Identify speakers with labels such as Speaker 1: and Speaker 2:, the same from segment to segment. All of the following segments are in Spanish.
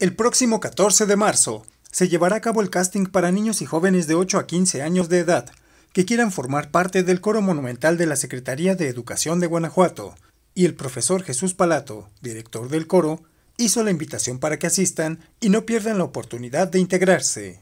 Speaker 1: El próximo 14 de marzo se llevará a cabo el casting para niños y jóvenes de 8 a 15 años de edad que quieran formar parte del coro monumental de la Secretaría de Educación de Guanajuato, y el profesor Jesús Palato, director del coro, hizo la invitación para que asistan y no pierdan la oportunidad de integrarse.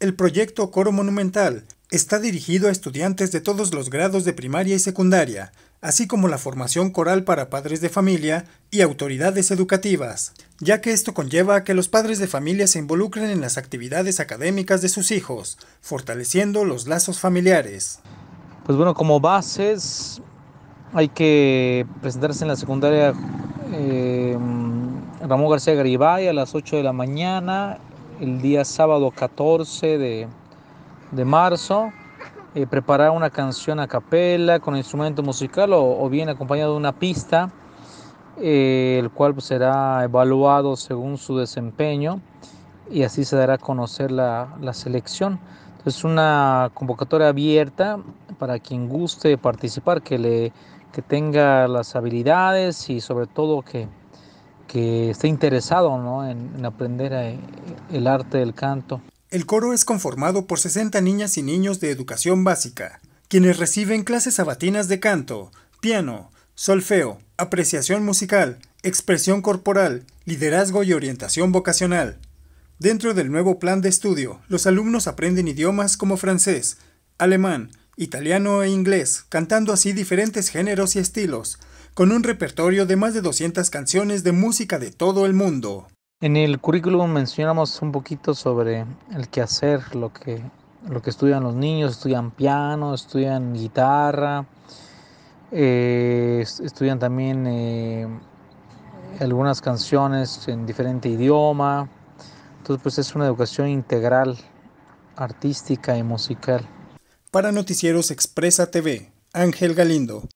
Speaker 1: El proyecto Coro Monumental está dirigido a estudiantes de todos los grados de primaria y secundaria, así como la formación coral para padres de familia y autoridades educativas ya que esto conlleva a que los padres de familia se involucren en las actividades académicas de sus hijos, fortaleciendo los lazos familiares. Pues bueno, como bases hay
Speaker 2: que presentarse en la secundaria eh, Ramón García Garibay a las 8 de la mañana, el día sábado 14 de, de marzo, eh, preparar una canción a capela con instrumento musical o, o bien acompañado de una pista eh, el cual pues, será evaluado según su desempeño y así se dará a conocer la, selección. Es una convocatoria abierta para quien guste participar, que, le, tenga las habilidades y sobre todo que, esté interesado
Speaker 1: en, en aprender eh, el arte del canto. El coro es conformado por 60 niñas y niños de educación básica, quienes reciben clases sabatinas de canto, piano, solfeo, apreciación musical, expresión corporal, liderazgo y orientación vocacional. Dentro del nuevo plan de estudio, los alumnos aprenden idiomas como francés, alemán, italiano e inglés, cantando así diferentes géneros y estilos, con un repertorio de más de 200 canciones de música de todo el mundo.
Speaker 2: En el currículum mencionamos un poquito sobre el quehacer, lo que, lo que estudian los niños, estudian piano, estudian guitarra, eh, estudian también eh, algunas canciones en diferente idioma. Entonces, pues es una educación integral, artística y musical. Para Noticieros Expresa TV, Ángel Galindo.